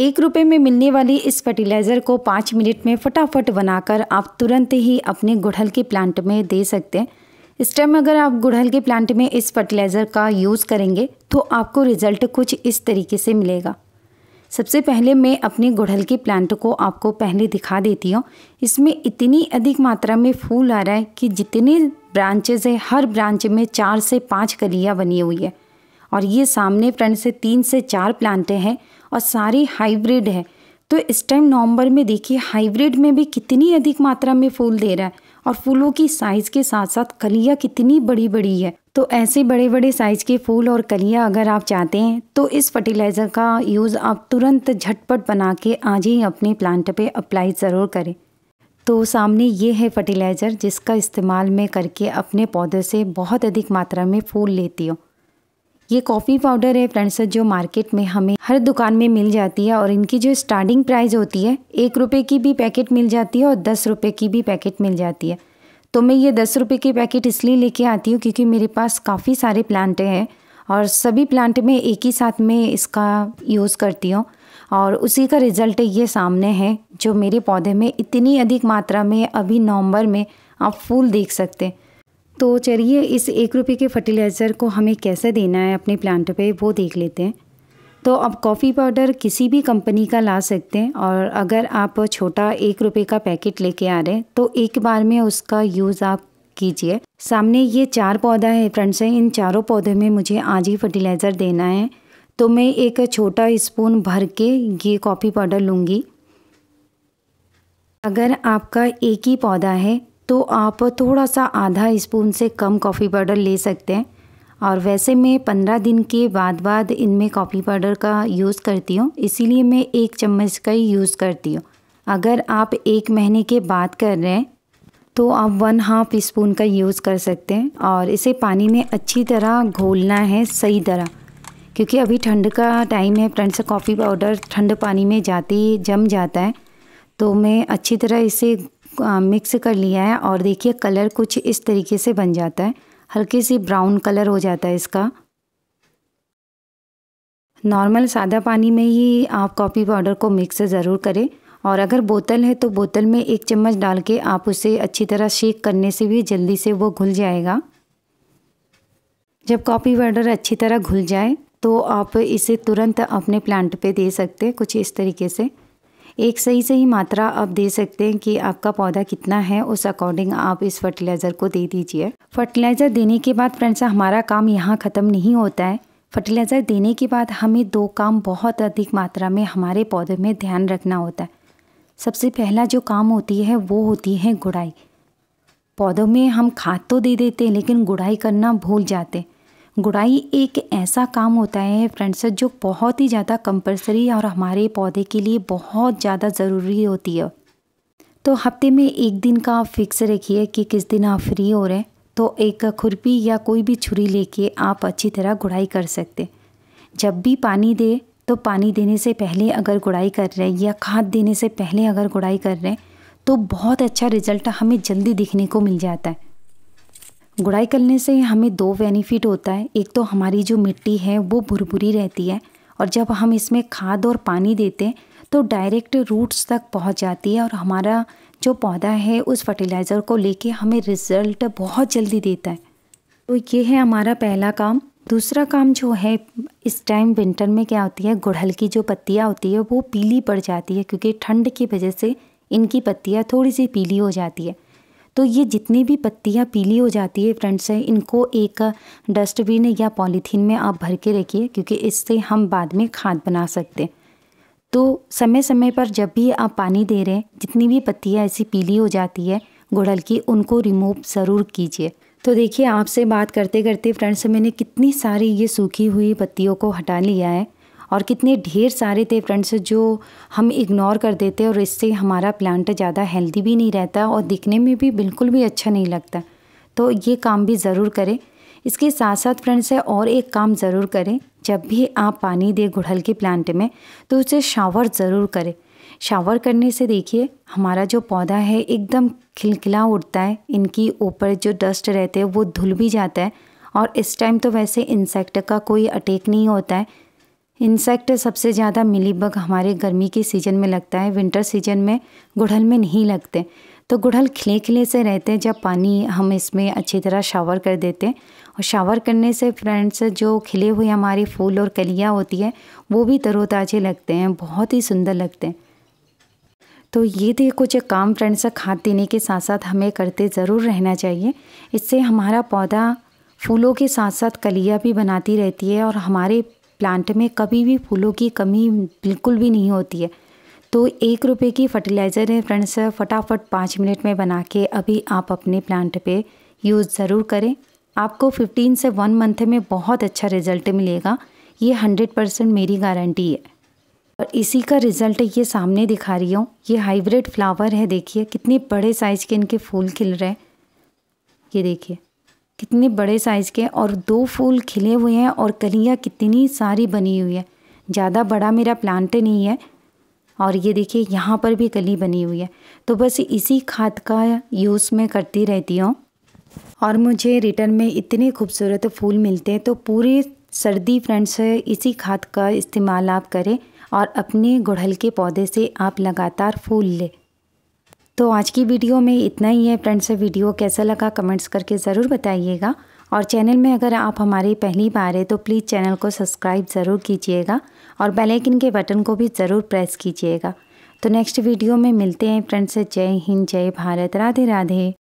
एक रुपये में मिलने वाली इस फर्टिलाइज़र को पाँच मिनट में फटाफट बनाकर आप तुरंत ही अपने गुड़हल के प्लांट में दे सकते हैं इस टाइम अगर आप गुड़हल के प्लांट में इस फर्टिलाइज़र का यूज़ करेंगे तो आपको रिज़ल्ट कुछ इस तरीके से मिलेगा सबसे पहले मैं अपने गुड़हल के प्लांट को आपको पहले दिखा देती हूँ इसमें इतनी अधिक मात्रा में फूल आ रहा है कि जितने ब्रांचेज है हर ब्रांच में चार से पाँच कलियाँ बनी हुई है और ये सामने फ्रंट से तीन से चार प्लांटें हैं और सारी हाइब्रिड है तो इस टाइम नवंबर में देखिए हाइब्रिड में भी कितनी अधिक मात्रा में फूल दे रहा है और फूलों की साइज़ के साथ साथ कलियाँ कितनी बड़ी बड़ी है तो ऐसे बड़े बड़े साइज़ के फूल और कलियाँ अगर आप चाहते हैं तो इस फर्टिलाइज़र का यूज़ आप तुरंत झटपट बना के आज ही अपने प्लांट पे अप्लाई ज़रूर करें तो सामने ये है फर्टिलाइज़र जिसका इस्तेमाल मैं करके अपने पौधे से बहुत अधिक मात्रा में फूल लेती हूँ ये कॉफ़ी पाउडर है फ्रेंड्स जो मार्केट में हमें हर दुकान में मिल जाती है और इनकी जो स्टार्टिंग प्राइस होती है एक रुपये की भी पैकेट मिल जाती है और दस रुपये की भी पैकेट मिल जाती है तो मैं ये दस रुपये की पैकेट इसलिए लेके आती हूँ क्योंकि मेरे पास काफ़ी सारे प्लांट हैं और सभी प्लांट में एक ही साथ में इसका यूज़ करती हूँ और उसी का रिज़ल्ट ये सामने है जो मेरे पौधे में इतनी अधिक मात्रा में अभी नवंबर में आप फूल देख सकते हैं तो चलिए इस एक रुपये के फर्टिलाइज़र को हमें कैसे देना है अपने प्लांट पे वो देख लेते हैं तो आप कॉफ़ी पाउडर किसी भी कंपनी का ला सकते हैं और अगर आप छोटा एक रुपये का पैकेट लेके आ रहे हैं तो एक बार में उसका यूज़ आप कीजिए सामने ये चार पौधा है फ्रेंड्स इन चारों पौधे में मुझे आज ही फर्टिलाइज़र देना है तो मैं एक छोटा स्पून भर के ये कॉफ़ी पाउडर लूँगी अगर आपका एक ही पौधा है तो आप थोड़ा सा आधा स्पून से कम कॉफ़ी पाउडर ले सकते हैं और वैसे मैं पंद्रह दिन के बाद बाद इनमें कॉफ़ी पाउडर का यूज़ करती हूँ इसीलिए मैं एक चम्मच का ही यूज़ करती हूँ अगर आप एक महीने के बाद कर रहे हैं तो आप वन हाफ स्पून का यूज़ कर सकते हैं और इसे पानी में अच्छी तरह घोलना है सही तरह क्योंकि अभी ठंड का टाइम है फ्रेंड्स कॉफ़ी पाउडर ठंड पानी में जाती जम जाता है तो मैं अच्छी तरह इसे मिक्स कर लिया है और देखिए कलर कुछ इस तरीके से बन जाता है हल्की सी ब्राउन कलर हो जाता है इसका नॉर्मल सादा पानी में ही आप कॉफ़ी पाउडर को मिक्स ज़रूर करें और अगर बोतल है तो बोतल में एक चम्मच डाल के आप उसे अच्छी तरह शेक करने से भी जल्दी से वो घुल जाएगा जब कॉफ़ी पाउडर अच्छी तरह घुल जाए तो आप इसे तुरंत अपने प्लांट पे दे सकते हैं कुछ इस तरीके से एक सही सही मात्रा आप दे सकते हैं कि आपका पौधा कितना है उस अकॉर्डिंग आप इस फर्टिलाइज़र को दे दीजिए फर्टिलाइज़र देने के बाद फ्रेंड्स हमारा काम यहाँ ख़त्म नहीं होता है फर्टिलाइज़र देने के बाद हमें दो काम बहुत अधिक मात्रा में हमारे पौधे में ध्यान रखना होता है सबसे पहला जो काम होती है वो होती है गुड़ाई पौधों में हम खाद तो दे देते हैं लेकिन गुड़ाई करना भूल जाते हैं गुड़ाई एक ऐसा काम होता है फ्रेंड्स जो बहुत ही ज़्यादा कंपलसरी और हमारे पौधे के लिए बहुत ज़्यादा ज़रूरी होती है तो हफ्ते में एक दिन का फिक्स रखिए कि किस दिन आप फ्री हो रहे हैं तो एक खुरपी या कोई भी छुरी लेके आप अच्छी तरह गुड़ाई कर सकते जब भी पानी दे तो पानी देने से पहले अगर गुड़ाई कर रहे हैं या खाद देने से पहले अगर गुड़ाई कर रहे हैं तो बहुत अच्छा रिज़ल्ट हमें जल्दी दिखने को मिल जाता है गुड़ाई करने से हमें दो बेनिफिट होता है एक तो हमारी जो मिट्टी है वो भुरभुरी रहती है और जब हम इसमें खाद और पानी देते हैं तो डायरेक्ट रूट्स तक पहुंच जाती है और हमारा जो पौधा है उस फर्टिलाइज़र को लेके हमें रिज़ल्ट बहुत जल्दी देता है तो ये है हमारा पहला काम दूसरा काम जो है इस टाइम विंटर में क्या होती है गुड़हल की जो पत्तियाँ होती है वो पीली पड़ जाती है क्योंकि ठंड की वजह से इनकी पत्तियाँ थोड़ी सी पीली हो जाती है तो ये जितनी भी पत्तियाँ पीली हो जाती है फ्रेंड्स इनको एक डस्टबिन या पॉलीथीन में आप भर के रखिए क्योंकि इससे हम बाद में खाद बना सकते हैं तो समय समय पर जब भी आप पानी दे रहे हैं जितनी भी पत्तियाँ ऐसी पीली हो जाती है गुड़हल की उनको रिमूव ज़रूर कीजिए तो देखिए आपसे बात करते करते फ्रेंड्स मैंने कितनी सारी ये सूखी हुई पत्तियों को हटा लिया है और कितने ढेर सारे थे फ्रेंड्स जो हम इग्नोर कर देते और इससे हमारा प्लांट ज़्यादा हेल्दी भी नहीं रहता और दिखने में भी बिल्कुल भी अच्छा नहीं लगता तो ये काम भी ज़रूर करें इसके साथ साथ फ्रेंड्स है और एक काम ज़रूर करें जब भी आप पानी दें गुड़हल के प्लांट में तो उसे शावर ज़रूर करें शावर करने से देखिए हमारा जो पौधा है एकदम खिलखिला उठता है इनकी ऊपर जो डस्ट रहते हैं वो धुल भी जाता है और इस टाइम तो वैसे इंसेक्ट का कोई अटैक नहीं होता है इंसेक्ट सबसे ज़्यादा मिलीबग हमारे गर्मी के सीज़न में लगता है विंटर सीज़न में गुड़हल में नहीं लगते तो गुड़हल खिले खिले से रहते हैं जब पानी हम इसमें अच्छी तरह शावर कर देते हैं और शावर करने से फ्रेंड्स जो खिले हुए हमारे फूल और कलियाँ होती है वो भी तरोताज़े लगते हैं बहुत ही सुंदर लगते हैं तो ये थे कुछ काम फ्रेंड्स खाद देने के साथ साथ हमें करते ज़रूर रहना चाहिए इससे हमारा पौधा फूलों के साथ साथ कलियाँ भी बनाती रहती है और हमारे प्लांट में कभी भी फूलों की कमी बिल्कुल भी नहीं होती है तो एक रुपये की फर्टिलाइज़र है फ्रेंड्स फटाफट पाँच मिनट में बना के अभी आप अपने प्लांट पे यूज़ ज़रूर करें आपको फिफ्टीन से वन मंथ में बहुत अच्छा रिज़ल्ट मिलेगा ये हंड्रेड परसेंट मेरी गारंटी है और इसी का रिज़ल्ट ये सामने दिखा रही हूँ ये हाइब्रिड फ्लावर है देखिए कितने बड़े साइज़ के इनके फूल खिल रहे हैं ये देखिए कितने बड़े साइज़ के और दो फूल खिले हुए हैं और कलियाँ कितनी सारी बनी हुई है ज़्यादा बड़ा मेरा प्लांट नहीं है और ये देखिए यहाँ पर भी कली बनी हुई है तो बस इसी खाद का यूज़ मैं करती रहती हूँ और मुझे रिटर्न में इतने खूबसूरत फूल मिलते हैं तो पूरे सर्दी फ्रेंड्स इसी खाद का इस्तेमाल आप करें और अपने गुड़हल के पौधे से आप लगातार फूल लें तो आज की वीडियो में इतना ही है फ्रेंड्स वीडियो कैसा लगा कमेंट्स करके ज़रूर बताइएगा और चैनल में अगर आप हमारी पहली बार है तो प्लीज़ चैनल को सब्सक्राइब ज़रूर कीजिएगा और बेल आइकन के बटन को भी ज़रूर प्रेस कीजिएगा तो नेक्स्ट वीडियो में मिलते हैं फ्रेंड्स जय हिंद जय भारत राधे राधे